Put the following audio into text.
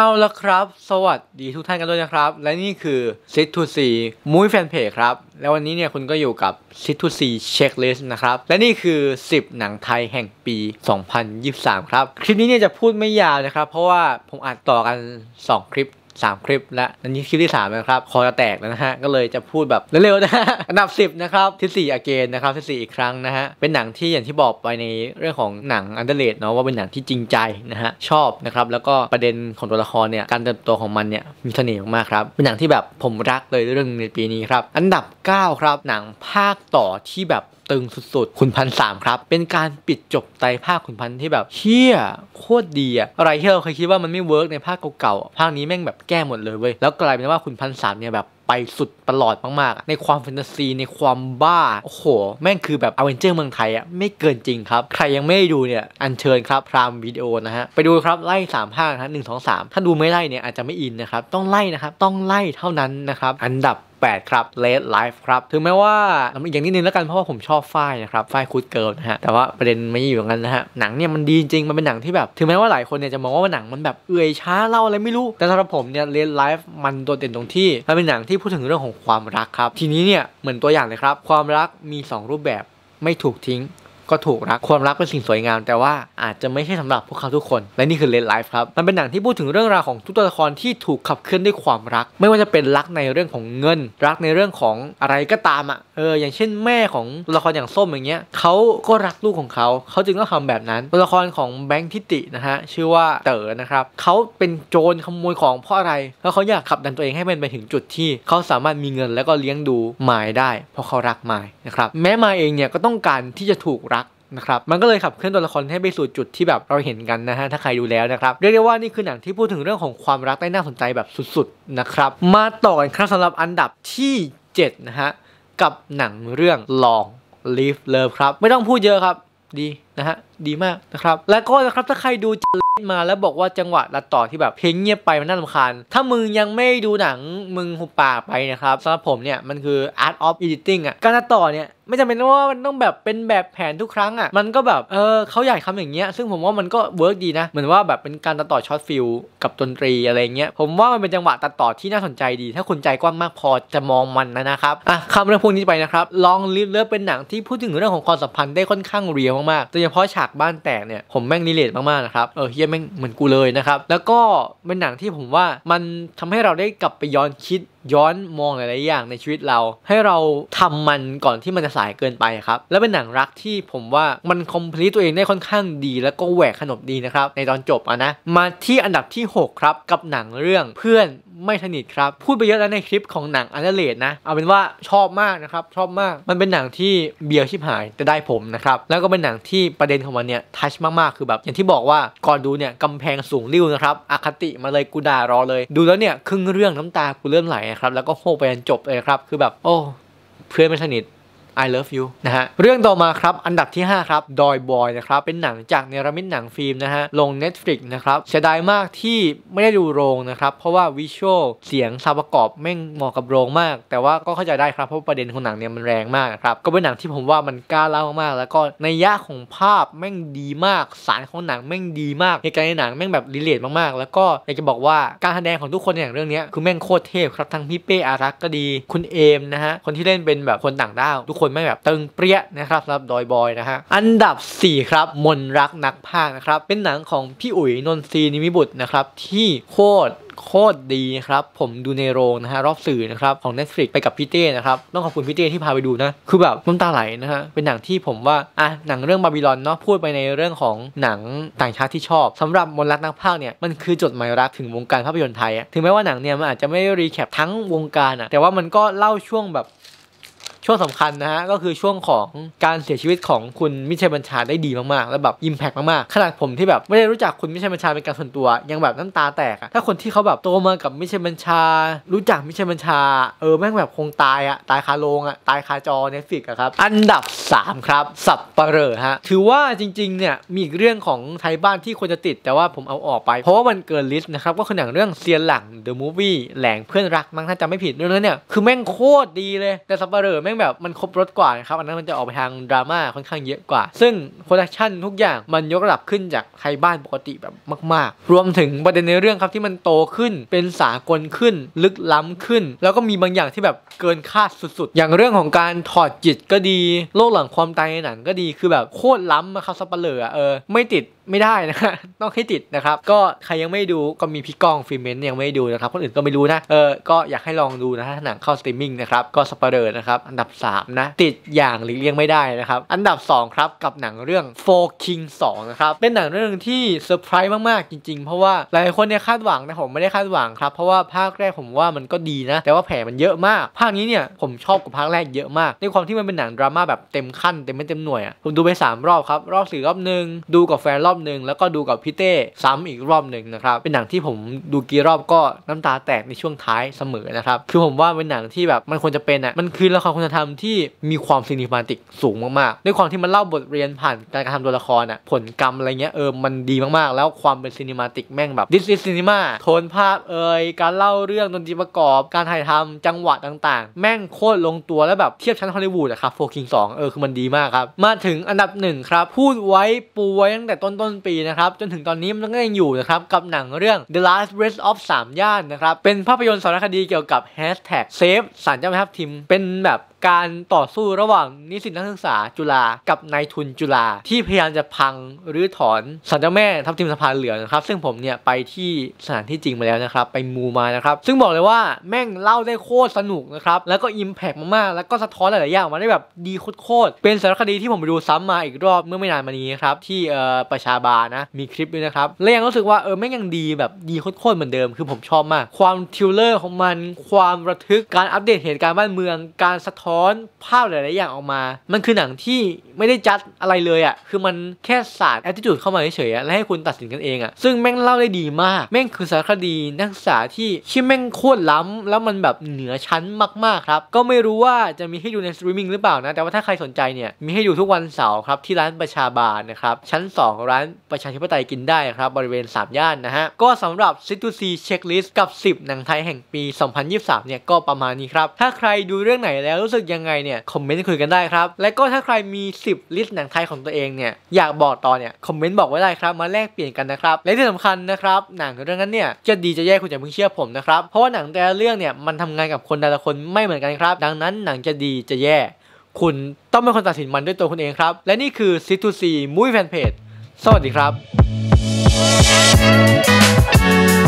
เอาละครับสวัสดีทุกท่านกันด้วยนะครับ และนี่คือซิ t ูซีมุ้ยแฟนเพจครับ แล้ววันนี้เนี่ยคุณก็อยู่กับซิ t ูซีเช็คลิสต์นะครับ และนี่คือ 10 หนังไทยแห่งปี 2023 ครับ คลิปนี้เนี่ยจะพูดไม่ยาวนะครับ เพราะว่าผมอัดต่อกัน 2 คลิป3คลิปและนนี้คลิปที่3นะครับ คอจะแตกแล้วนะฮะ ก็เลยจะพูดแบบเร็วๆนะฮะอันดับ 10 นะครับที่4อเกนนะครับที่4อีกครั้งนะฮะเป็นหนังที่อย่างที่บอกไปในเรื่องของหนังอันเดอร์เลตเนาะว่าเป็นหนังที่จริงใจนะฮะชอบนะครับ แล้วก็ประเด็นของตัวละครเนี่ย การเติบโตของมันเนี่ยมีเสน่ห์มากครับเป็นหนังที่แบบผมรักเลยเรื่องในปีนี้ครับอันดับ 9 ครับ หนังภาคต่อที่แบบตึงสุดๆคุณพันสามครับ เป็นการปิดจบไตภาคคุณพันที่แบบเฮี้ยโคตรดีอะอะไรที่เราเคยคิดว่ามันไม่เวิร์กในภาคเก่าๆ ภาคนี้แม่งแบบแก้หมดเลยเว้ย แล้วกลายเป็นว่าคุณพันสามเนี่ยแบบไปสุดประหลอดมากๆ ในความแฟนตาซีในความบ้า โอ้โห แม่งคือแบบอเวนเจอร์เมืองไทยอะไม่เกินจริงครับ ใครยังไม่ดดูเนี่ยอันเชิญครับพรามวิดีโอนะฮะไปดูครับไล่ 3 ภาคนะหนึ่งสองสามถ้าดูไม่ไล่เนี่ยอาจจะไม่อินนะครับต้องไล่นะครับ ต้องไล่ เท่านั้น นะครับ อันดับ8 ครับ Late Life ครับ ถึงแม้ว่าอย่างนี้นึงแล้วกันเพราะว่าผมชอบฝ้ายนะครับฝ้ายคูดเกิลนะฮะ แต่ว่าประเด็นไม่อยู่ตรงนั้นนะฮะ หนังเนี่ยมันดีจริงมันเป็นหนังที่แบบ ถึงแม้ว่าหลายคนเนี่ยจะมองว่าหนังมันแบบเอื่อยช้าเล่าอะไรไม่รู้ แต่สำหรับผมเนี่ย Late Life มันโดดเด่นตรงที่ มันเป็นหนังที่พูดถึงเรื่องของความรักครับทีนี้เนี่ยเหมือนตัวอย่างเลยครับความรักมี 2 รูปแบบไม่ถูกทิ้งก็ถูกรักความรักเป็นสิ่งสวยงามแต่ว่าอาจจะไม่ใช่สำหรับพวกเขาทุกคน และนี่คือเลนไลฟ์ครับมันเป็นหนังที่พูดถึงเรื่องราวของทุกตัวละครที่ถูกขับเคลื่อนด้วยความรัก ไม่ว่าจะเป็นรักในเรื่องของเงิน รักในเรื่องของอะไรก็ตาม อ่ะเอออย่างเช่นแม่ของตัวละครอย่างส้มอย่างเงี้ยเขาก็รักลูกของเขาเขาจึงต้องทำแบบนั้นตัวละครของแบงค์ทิตินะฮะชื่อว่าเต๋อนะครับเขาเป็นโจรขโมยของเพราะอะไรเพราะเขาอยากขับดันตัวเองให้มันไปถึงจุดที่เขาสามารถมีเงิน แล้วก็เลี้ยงดูหมายได้เพราะเขารักหมายนะครับแม้มาเองเนี่ยก็ต้องการที่จะถูกรักนะครับ มันก็เลยขับเคลื่อนตัวละครให้ไปสู่จุดที่แบบเราเห็นกันนะฮะ ถ้าใครดูแล้วนะครับ เรียกได้ว่านี่คือหนังที่พูดถึงเรื่องของความรักได้น่าสนใจแบบสุดๆนะครับ มาต่อกันครับสำหรับอันดับที่ 7 นะฮะ กับหนังเรื่องลอง Live Love ครับ ไม่ต้องพูดเยอะครับ ดีนะฮะ ดีมากนะครับ และก็นะครับ ถ้าใครดูเมาแล้วบอกว่าจังหวะรัดต่อที่แบบเพลงเงียบไปมันน่ารำคาญถ้ามึงยังไม่ดูหนังมึงหุบปากไปนะครับสำหรับผมเนี่ยมันคือ Art of Editing อ่ะ การตัดต่อเนี่ยไม่จำเป็นว่า มันต้องแบบเป็นแบบแผนทุกครั้งอ่ะ มันก็แบบ เออเขาอยากทำอย่างเงี้ย ซึ่งผมว่ามันก็เวิร์กดีนะ เหมือนว่าแบบเป็นการตัดต่อช็อตฟิลกับดนตรีอะไรเงี้ย ผมว่ามันเป็นจังหวะ ตัดต่อที่น่าสนใจดี ถ้าคุณใจกว้างมากพอจะมองมันนะนะครับ อ่ะคำเรื่องพวกนี้ไปนะครับ ลองลิฟเลิฟเป็นหนังที่พูดถึงเรื่องของความสัมพันธ์ได้ค่อนข้างเรียวมากๆ โดยเฉพาะฉากบ้านแตกเนี่ย ผมแม่งนิเลศมากๆนะครับ เออเฮียแม่งเหมือนกูเลยนะครับ แล้วก็เป็นหนังที่ผมว่ามันทำให้เราได้กลับไปย้อนคิดย้อนมองหลายๆอย่างในชีวิตเรา ให้เราทำมันก่อนที่มันจะสายเกินไปครับ และเป็นหนังรักที่ผมว่ามันคอมพลีตตัวเองได้ค่อนข้างดี แล้วก็แหวกขนบดีนะครับ ในตอนจบอะนะ มาที่อันดับที่ 6 ครับกับหนังเรื่องเพื่อนไม่สนิทครับพูดไปเยอะแล้วในคลิปของหนังอันเดเลดนะเอาเป็นว่าชอบมากนะครับ ชอบมากมันเป็นหนังที่เบียร์ชิบหายแต่ได้ผมนะครับแล้วก็เป็นหนังที่ประเด็นของมันเนี่ยทัชมากๆคือแบบอย่างที่บอกว่าก่อนดูเนี่ยกำแพงสูงริ้วนะครับอคติมาเลยกูด่ารอเลย ดูแล้วเนี่ยครึ่งเรื่องน้ำตากูเริ่มไหลนะครับแล้วก็โฮไปจนจบเลยครับคือแบบโอ้เพื่อนไม่สนิท I Love You นะฮะเรื่องต่อมาครับ อันดับที่ 5 ครับดอยบอยนะครับเป็นหนังจากเนรมิตหนังฟิล์มนะฮะลง Netflix นะครับเสียดายมากที่ไม่ได้ดูโรงนะครับเพราะว่าวิชวลเสียงซาประกอบ แม่งเหมาะกับโรงมาก แต่ว่าก็เข้าใจได้ครับเพราะประเด็นของหนังเนี่ยมันแรงมากครับก็เป็นหนังที่ผมว่ามันกล้าเล่ามากๆ แล้วก็ในยะของภาพแม่งดีมากสารของหนังแม่งดีมากในการในหนังแม่งแบบรีเลทมากๆแล้วก็อยากจะบอกว่าการแสดงของทุกคนในหนังเรื่องนี้คือแม่งโคตรเทพครับทั้งพี่เป้อารักก็ดีคุณเอมนะฮะคนที่เล่นเป็นแบบคนต่างด้าวทุกคนนไม่แบบตึงเปรี้ยนะครับสำหรับดอยบอยนะฮะ อันดับ 4 ครับ มนรักนักภาคนะครับ เป็นหนังของพี่อุ๋ย นนทรีนิมิบุตรนะครับ ที่โคตรโคตรดีนะครับผมดูในโรงนะฮะรอบสื่อนะครับของ Netflix ไปกับพี่เต้นะครับต้องขอบคุณพี่เต้ที่พาไปดูนะ คือแบบน้ำตาไหลนะฮะ เป็นหนังที่ผมว่า อ่ะหนังเรื่องบาบิลอนเนาะ พูดไปในเรื่องของหนังต่างชาติที่ชอบ สำหรับมนรักนักภาคเนี่ย มันคือจดหมายรักถึงวงการภาพยนตร์ไทย ถึงแม้ว่าหนังเนี่ยมันอาจจะไม่รีแคปทั้งวงการอะแต่ว่ามันก็เล่าช่วงแบบช่วงสำคัญนะฮะก็คือช่วงของการเสียชีวิตของคุณมิชัยบัญชาได้ดีมากๆและแบบอิมแพกมากๆขนาดผมที่แบบไม่ได้รู้จักคุณมิชัยบัญชาเป็นการส่วนตัวยังแบบน้ำตาแตกอะถ้าคนที่เขาแบบโตมากับมิชัยบัญชา รู้จักมิชัยบัญชาเออแม่งแบบคงตายอะตายคาโรงอะตายคาจอเน็ฟิกอะครับอันดับ 3 ครับสับปะเรอฮะถือว่าจริงๆเนี่ยมีเรื่องของไทยบ้านที่ควรจะติด แต่ว่าผมเอาออกไปเพราะว่ามันเกินลิสต์นะครับก็คืออย่างเรื่องเซียนหลังเดอะมูฟวี่แหลงเพื่อนรัก มั้งถ้าจำไม่ผิดเรื่องนั้นเนี่ยคือแม่งโคตรดีเลยแต่สับปะเรอแม่งแบบมันครบรถกว่านะครับ อันนั้นมันจะออกไปทางดราม่าค่อนข้างเยอะกว่าซึ่งโปรดักชันทุกอย่างมันยกระดับขึ้นจากไทยบ้านปกติแบบมาก ๆ รวมถึงประเด็นในเรื่องครับที่มันโตขึ้น เป็นสากลขึ้น ลึกล้ำขึ้น แล้วก็มีบางอย่างที่แบบเกินคาดสุดๆ อย่างเรื่องของการถอดจิตก็ดี โลกหลังความตายในหนังก็ดีคือแบบโคตรล้ำนะครับสปเปอร์เออ ไม่ติดไม่ได้นะต้องให้ติดนะครับ ก็ใครยังไม่ดูก็มีพี่ก้องฟิเมนยังไม่ดูนะครับคนอื่นก็ไม่รู้นะเออก็อยากให้ลองดูนะหนังเข้าสตรีมมิ่งนะครับก็สปอเดอร์นะครับอันดับ3นะติดอย่างหลีกเลี่ยงไม่ได้นะครับ อันดับ2ครับกับหนังเรื่อง Four King 2นะครับเป็นหนังเรื่องที่เซอร์ไพรส์มากๆจริงๆเพราะว่าหลายคนเนี่ยคาดหวังนะผมไม่ได้คาดหวังครับเพราะว่าภาคแรกผมว่ามันก็ดีนะ แต่ว่าแผลมันเยอะมาก ภาคนี้เนี่ยผมชอบกว่าภาคแรกเยอะมากในความที่มันเป็นหนังดราม่าแบบเต็มขั้นเต็มไม่เต็มหน่วยอ่ะผมดูไป3รอบครับรอบสี่รอบหนึ่งดูกับแฟนรอบบหนึ่งแล้วก็ดูกับพี่เต้ซ้ำอีกรอบหนึ่งนะครับ เป็นหนังที่ผมดูกี่รอบก็น้ำตาแตกในช่วงท้ายเสมอนะครับ คือผมว่า เป็นหนังที่แบบมัน ควรจะเป็นอ่ะมันคือละครคุณธรรมที่มีความซีนิมาติกสูงมากๆด้วยความที่มันเล่าบทเรียนผ่านการทำตัวละครอ่ะผลกรรมอะไรเงี้ยเออมันดีมากๆ แล้วความเป็นซีนิมาติกแม่งแบบดิสซิซีนิมาโทนภาพเอ่ยการเล่าเรื่องดนตรีประกอบ การถ่ายทำจังหวะต่าง ๆ แม่งโคตรลงตัวแล้วแบบเทียบชั้นฮอลลีวูดอะครับโฟกิงสองเออคือมันดีมากครับมาถึงอันดับหนึ่งครับพูดไว้ปูไว้ตั้งแต่ต้นต้นปีนะครับจนถึงตอนนี้มันก็ยังอยู่นะครับกับหนังเรื่อง The Last Breath of 3 ย่านนะครับเป็นภาพยนตร์สารคดีเกี่ยวกับแฮชแท็กเซฟสารเจ้าแม่ทับทิมเป็นแบบการต่อสู้ระหว่างนิสิตนักศึกษาจุฬากับนายทุนจุฬาที่พยายามจะพังหรือถอนสันเจ้าแม่ทับทิมสะพานเหลืองนะครับซึ่งผมเนี่ยไปที่สถานที่จริงมาแล้วนะครับไปมูมานะครับ ซึ่งบอกเลยว่าแม่งเล่าได้โคตรสนุกนะครับแล้วก็อิมแพกมาก ๆ แล้วก็สะท้อนหลาย ๆ อย่างมาได้แบบดีโคตรเป็นสารคดีที่ผมไปดูซ้ำมาอีกรอบเมื่อไม่นานมานี้นะครับที่เอ่อประชาบานะมีคลิปด้วยนะครับและยังรู้สึกว่าเออแม่งยังดีแบบดีโคตรๆเหมือนเดิม คือผมชอบมากความทิลเลอร์ของมัน ความระทึกการอัปเดตเหตุการณ์บ้านเมืองการสะท้ท้อนภาพหลาย ๆ อย่างออกมา มันคือหนังที่ไม่ได้จัดอะไรเลยอะ่ะ คือมันแค่ศาสตร์แอตติจูดเข้ามาเฉยๆและให้คุณตัดสินกันเองอะ่ะ ซึ่งแม่งเล่าได้ดีมาก แม่งคือสารคดีนักศึกษาที่ที่แม่งโคตรล้ำแล้วมันแบบเหนือชั้นมาก ๆ ครับ ก็ไม่รู้ว่าจะมีให้ดูในสตรีมมิ่งหรือเปล่านะ แต่ว่าถ้าใครสนใจเนี่ย มีให้ดูทุกวันเสาร์ครับที่ร้านประชาบาลนะครับ ชั้น2ร้านประชาธิปไตยกินได้ครับบริเวณ3ย่านนะฮะ ก็สำหรับซิตูซีเช็คลิสต์กับ 10 หนังไทยแห่งปี 2023เนี่ยก็ประมาณนี้ครับถ้าใครดูเรื่องไหนแล้วรู้สึกึกยังไงเนี่ยคอมเมนต์คุยกันได้ครับและก็ถ้าใครมี 10 ลิสต์หนังไทยของตัวเองเนี่ยอยากบอกต่อเนี่ยคอมเมนต์บอกไว้ได้ครับมาแลกเปลี่ยนกันนะครับและที่สำคัญนะครับ หนังเรื่องนั้นเนี่ยจะดีจะแย่คุณอย่าเพิ่งเชื่อผมนะครับเพราะว่าหนังแต่ละเรื่องเนี่ยมันทำงานกับคนแต่ละคนไม่เหมือนกันครับ ดังนั้นหนังจะดีจะแย่คุณต้องเป็นคนตัดสินมันด้วยตัวคุณเองครับและนี่คือ C2C Movie Fan Page สวัสดีครับ